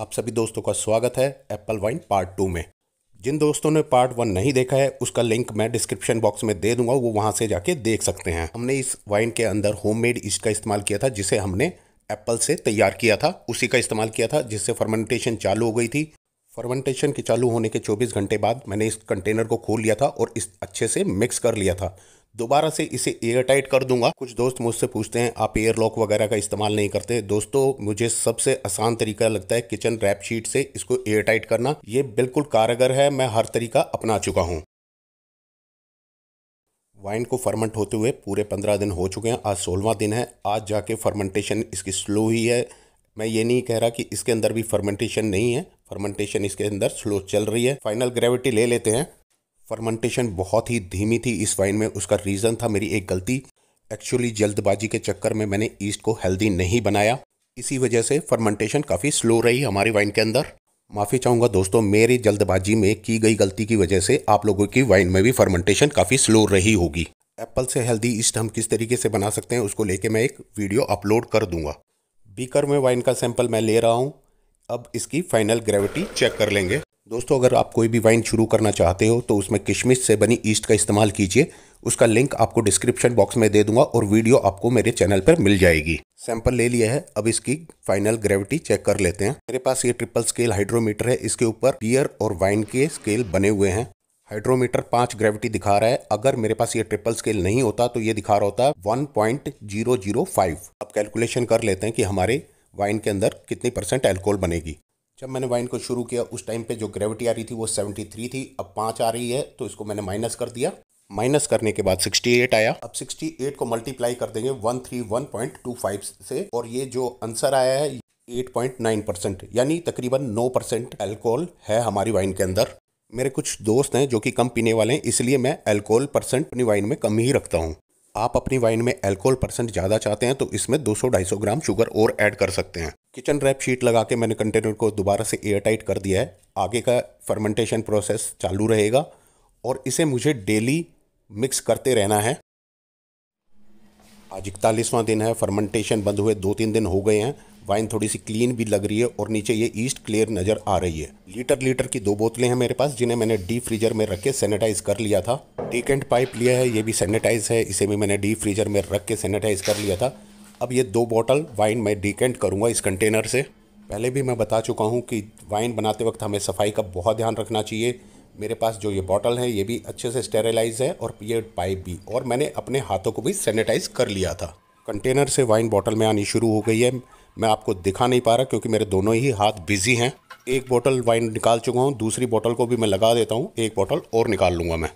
आप सभी दोस्तों का स्वागत है एप्पल वाइन पार्ट टू में जिन दोस्तों ने पार्ट वन नहीं देखा है उसका लिंक मैं डिस्क्रिप्शन बॉक्स में दे दूंगा वो वहाँ से जाके देख सकते हैं हमने इस वाइन के अंदर होममेड का इस्तेमाल किया था जिसे हमने एप्पल से तैयार किया था उसी का इस्तेमाल किया था जिससे फर्मेंटेशन चालू हो गई थी फर्मेंटेशन के चालू होने के चौबीस घंटे बाद मैंने इस कंटेनर को खोल लिया था और इस अच्छे से मिक्स कर लिया था दोबारा से इसे एयर टाइट कर दूंगा कुछ दोस्त मुझसे पूछते हैं आप एयर लॉक वगैरह का इस्तेमाल नहीं करते दोस्तों मुझे सबसे आसान तरीका लगता है किचन रैप शीट से इसको एयर टाइट करना ये बिल्कुल कारगर है मैं हर तरीका अपना चुका हूँ वाइन को फर्मेंट होते हुए पूरे पंद्रह दिन हो चुके हैं आज सोलवा दिन है आज जाके फर्मेंटेशन इसकी स्लो ही है मैं ये नहीं कह रहा कि इसके अंदर भी फर्मेंटेशन नहीं है फर्मेंटेशन इसके अंदर स्लो चल रही है फाइनल ग्रेविटी ले लेते हैं फर्मेंटेशन बहुत ही धीमी थी इस वाइन में उसका रीज़न था मेरी एक गलती एक्चुअली जल्दबाजी के चक्कर में मैंने ईस्ट को हेल्दी नहीं बनाया इसी वजह से फर्मेंटेशन काफ़ी स्लो रही हमारी वाइन के अंदर माफ़ी चाहूँगा दोस्तों मेरी जल्दबाजी में की गई गलती की वजह से आप लोगों की वाइन में भी फर्मेंटेशन काफ़ी स्लो रही होगी एप्पल से हेल्दी ईस्ट हम किस तरीके से बना सकते हैं उसको लेके मैं एक वीडियो अपलोड कर दूंगा बीकर में वाइन का सैंपल मैं ले रहा हूँ अब इसकी फाइनल ग्रेविटी चेक कर लेंगे दोस्तों अगर आप कोई भी वाइन शुरू करना चाहते हो तो उसमें किशमिश से बनी ईस्ट का इस्तेमाल कीजिए उसका लिंक आपको डिस्क्रिप्शन बॉक्स में दे दूंगा और वीडियो आपको मेरे चैनल पर मिल जाएगी सैंपल ले लिया है अब इसकी फाइनल ग्रेविटी चेक कर लेते हैं मेरे पास ये ट्रिपल स्केल हाइड्रोमीटर है इसके ऊपर बियर और वाइन के स्केल बने हुए हैं हाइड्रोमीटर पांच ग्रेविटी दिखा रहा है अगर मेरे पास ये ट्रिपल स्केल नहीं होता तो ये दिखा रहा होता one point zero zero five अब कैलकुलेशन कर लेते हैं कि हमारे वाइन के अंदर कितनी परसेंट एल्कोहल बनेगी जब मैंने वाइन को शुरू किया उस टाइम पे जो ग्रेविटी आ रही थी वो 73 थी अब पाँच आ रही है तो इसको मैंने माइनस कर दिया माइनस करने के बाद 68 आया अब 68 को मल्टीप्लाई कर देंगे 131.25 से और ये जो आंसर आया है 8.9 परसेंट यानी तकरीबन 9 परसेंट एल्कोहल है हमारी वाइन के अंदर मेरे कुछ दोस्त हैं जो कि कम पीने वाले हैं इसलिए मैं एल्कोहल परसेंट अपनी वाइन में कम ही रखता हूँ आप अपनी वाइन में अल्कोहल परसेंट ज़्यादा चाहते हैं तो इसमें 200-250 ग्राम शुगर और ऐड कर सकते हैं किचन रैप शीट लगा के मैंने कंटेनर को दोबारा से एयर टाइट कर दिया है आगे का फर्मेंटेशन प्रोसेस चालू रहेगा और इसे मुझे डेली मिक्स करते रहना है आज इकतालीसवां दिन है फर्मेंटेशन बंद हुए दो तीन दिन हो गए हैं वाइन थोड़ी सी क्लीन भी लग रही है और नीचे ये ईस्ट क्लियर नज़र आ रही है लीटर लीटर की दो बोतलें हैं मेरे पास जिन्हें मैंने डी फ्रीजर में रख के सैनिटाइज कर लिया था टीक एंड पाइप लिया है ये भी सैनिटाइज है इसे भी मैंने डी फ्रीजर में रख के सैनिटाइज कर लिया था अब ये दो बॉटल वाइन मैं डीकेंट करूँगा इस कंटेनर से पहले भी मैं बता चुका हूँ कि वाइन बनाते वक्त हमें सफाई का बहुत ध्यान रखना चाहिए मेरे पास जो ये बॉटल है ये भी अच्छे से स्टेरिलाइज है और ये पाइप भी और मैंने अपने हाथों को भी सैनिटाइज कर लिया था कंटेनर से वाइन बॉटल में आनी शुरू हो गई है मैं आपको दिखा नहीं पा रहा क्योंकि मेरे दोनों ही हाथ बिजी हैं एक बोतल वाइन निकाल चुका हूँ दूसरी बोतल को भी मैं लगा देता हूँ एक बोतल और निकाल लूँगा मैं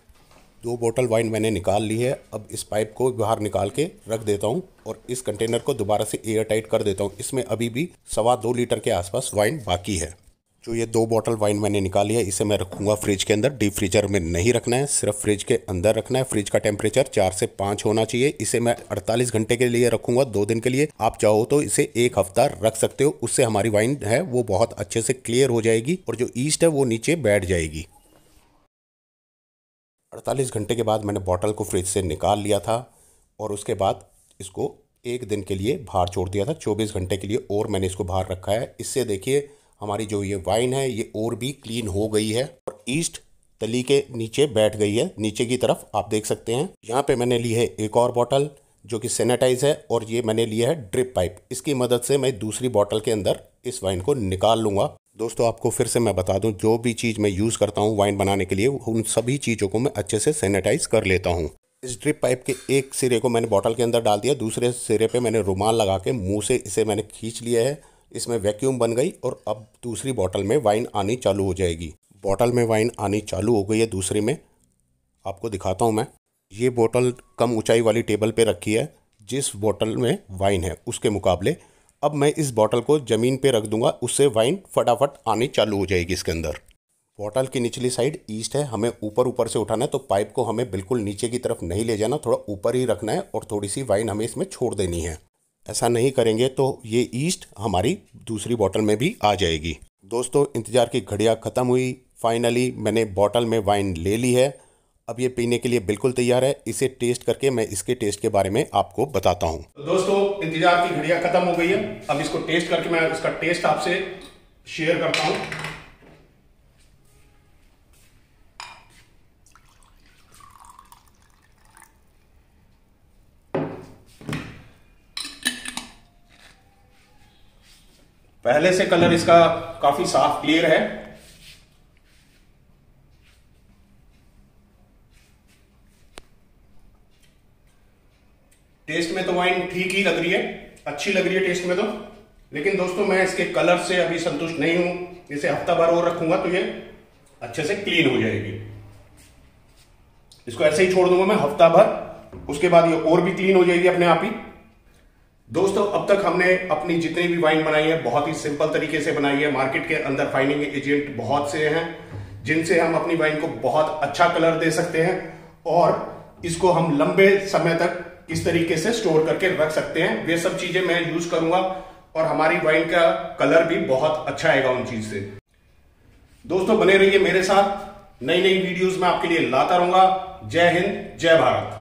दो बोतल वाइन मैंने निकाल ली है अब इस पाइप को बाहर निकाल के रख देता हूँ और इस कंटेनर को दोबारा से एयर टाइट कर देता हूँ इसमें अभी भी सवा दो लीटर के आसपास वाइन बाकी है जो ये दो बॉटल वाइन मैंने निकाली है इसे मैं रखूँगा फ्रिज के अंदर डीप फ्रीजर में नहीं रखना है सिर्फ फ्रिज के अंदर रखना है फ्रिज का टेम्परेचर चार से पाँच होना चाहिए इसे मैं अड़तालीस घंटे के लिए रखूँगा दो दिन के लिए आप चाहो तो इसे एक हफ्ता रख सकते हो उससे हमारी वाइन है वो बहुत अच्छे से क्लियर हो जाएगी और जो ईस्ट है वो नीचे बैठ जाएगी अड़तालीस घंटे के बाद मैंने बॉटल को फ्रिज से निकाल लिया था और उसके बाद इसको एक दिन के लिए बाहर छोड़ दिया था 24 घंटे के लिए और मैंने इसको बाहर रखा है इससे देखिए हमारी जो ये वाइन है ये और भी क्लीन हो गई है और ईस्ट तली के नीचे बैठ गई है नीचे की तरफ आप देख सकते हैं यहाँ पे मैंने ली है एक और बॉटल जो कि सैनिटाइज है और ये मैंने लिया है ड्रिप पाइप इसकी मदद से मैं दूसरी बॉटल के अंदर इस वाइन को निकाल लूंगा दोस्तों आपको फिर से मैं बता दूं जो भी चीज़ मैं यूज़ करता हूँ वाइन बनाने के लिए उन सभी चीज़ों को मैं अच्छे से सैनिटाइज कर लेता हूँ इस ड्रिप पाइप के एक सिरे को मैंने बॉटल के अंदर डाल दिया दूसरे सिरे पे मैंने रुमाल लगा के मुंह से इसे मैंने खींच लिया है इसमें वैक्यूम बन गई और अब दूसरी बॉटल में वाइन आनी चालू हो जाएगी बॉटल में वाइन आनी चालू हो गई है दूसरी में आपको दिखाता हूँ मैं ये बोतल कम ऊंचाई वाली टेबल पे रखी है जिस बोतल में वाइन है उसके मुकाबले अब मैं इस बोतल को ज़मीन पे रख दूंगा उससे वाइन फटाफट आनी चालू हो जाएगी इसके अंदर बोतल की निचली साइड ईस्ट है हमें ऊपर ऊपर से उठाना है तो पाइप को हमें बिल्कुल नीचे की तरफ नहीं ले जाना थोड़ा ऊपर ही रखना है और थोड़ी सी वाइन हमें इसमें छोड़ देनी है ऐसा नहीं करेंगे तो ये ईस्ट हमारी दूसरी बॉटल में भी आ जाएगी दोस्तों इंतज़ार की घड़िया ख़त्म हुई फाइनली मैंने बॉटल में वाइन ले ली है अब ये पीने के लिए बिल्कुल तैयार है इसे टेस्ट करके मैं इसके टेस्ट के बारे में आपको बताता हूँ तो दोस्तों इंतजार की घड़िया खत्म हो गई है अब इसको टेस्ट करके मैं इसका टेस्ट आपसे शेयर करता हूँ पहले से कलर इसका काफी साफ क्लियर है टेस्ट में तो वाइन ठीक ही लग रही है अच्छी लग रही है टेस्ट में तो लेकिन दोस्तों मैं इसके कलर से अभी संतुष्ट नहीं हूं इसे हफ्ता भर और रखूंगा तो ये अच्छे से क्लीन हो जाएगी इसको ऐसे ही छोड़ दूंगा मैं हफ्ता भर उसके बाद ये और भी क्लीन हो जाएगी अपने आप ही दोस्तों अब तक हमने अपनी जितनी भी वाइन बनाई है बहुत ही सिंपल तरीके से बनाई है मार्केट के अंदर फाइनिंग एजेंट बहुत से हैं जिनसे हम अपनी वाइन को बहुत अच्छा कलर दे सकते हैं और इसको हम लंबे समय तक इस तरीके से स्टोर करके रख सकते हैं वे सब चीजें मैं यूज करूंगा और हमारी वाइन का कलर भी बहुत अच्छा आएगा उन चीज से दोस्तों बने रहिए मेरे साथ नई नई वीडियोस मैं आपके लिए लाता रहूंगा जय हिंद जय भारत